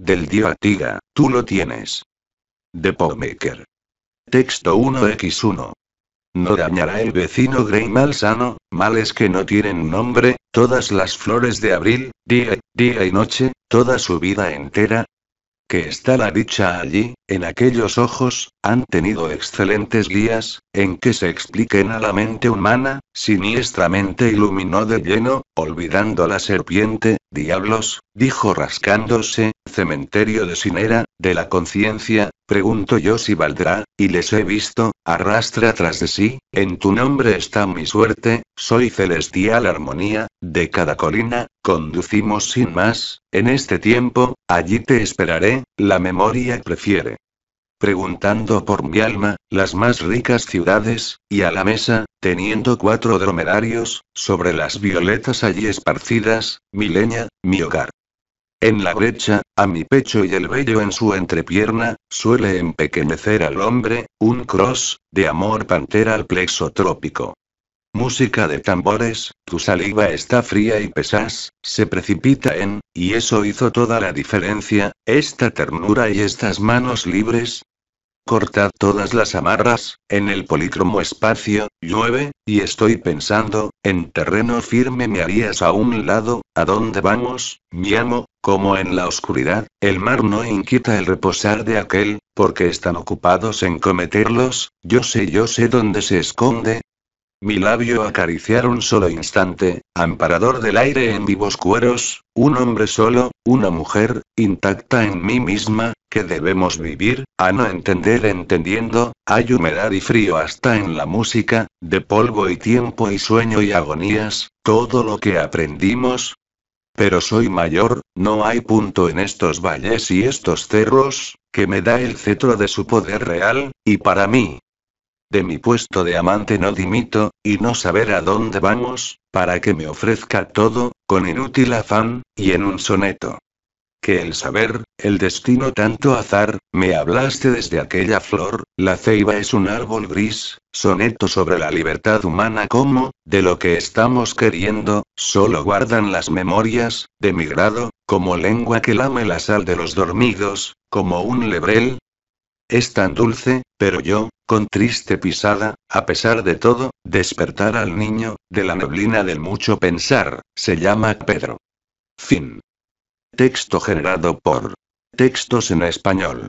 Del Dio tiga, tú lo tienes. De Powmaker. Texto 1x1. No dañará el vecino Grey mal sano, males que no tienen nombre, todas las flores de abril, día, día y noche, toda su vida entera, que está la dicha allí, en aquellos ojos, han tenido excelentes guías, en que se expliquen a la mente humana, siniestramente iluminó de lleno, olvidando la serpiente, diablos, dijo rascándose, cementerio de Sinera, de la conciencia, pregunto yo si valdrá, y les he visto, arrastra tras de sí, en tu nombre está mi suerte, soy celestial armonía, de cada colina, conducimos sin más, en este tiempo, allí te esperaré, la memoria prefiere. Preguntando por mi alma, las más ricas ciudades, y a la mesa, teniendo cuatro dromedarios, sobre las violetas allí esparcidas, mi leña, mi hogar. En la brecha, a mi pecho y el vello en su entrepierna, suele empequeñecer al hombre, un cross, de amor pantera al plexo trópico. Música de tambores, tu saliva está fría y pesas, se precipita en, y eso hizo toda la diferencia, esta ternura y estas manos libres. Cortad todas las amarras, en el polícromo espacio, llueve, y estoy pensando, en terreno firme me harías a un lado, ¿a dónde vamos, mi amo? Como en la oscuridad, el mar no inquieta el reposar de aquel, porque están ocupados en cometerlos, yo sé, yo sé dónde se esconde, mi labio acariciar un solo instante, amparador del aire en vivos cueros, un hombre solo, una mujer, intacta en mí misma, que debemos vivir, a no entender entendiendo, hay humedad y frío hasta en la música, de polvo y tiempo y sueño y agonías, todo lo que aprendimos. Pero soy mayor, no hay punto en estos valles y estos cerros, que me da el cetro de su poder real, y para mí, de mi puesto de amante no dimito, y no saber a dónde vamos, para que me ofrezca todo, con inútil afán, y en un soneto. Que el saber, el destino tanto azar, me hablaste desde aquella flor, la ceiba es un árbol gris, soneto sobre la libertad humana como, de lo que estamos queriendo, solo guardan las memorias, de mi grado, como lengua que lame la sal de los dormidos, como un lebrel, es tan dulce, pero yo, con triste pisada, a pesar de todo, despertar al niño, de la neblina del mucho pensar, se llama Pedro. Fin. Texto generado por Textos en Español.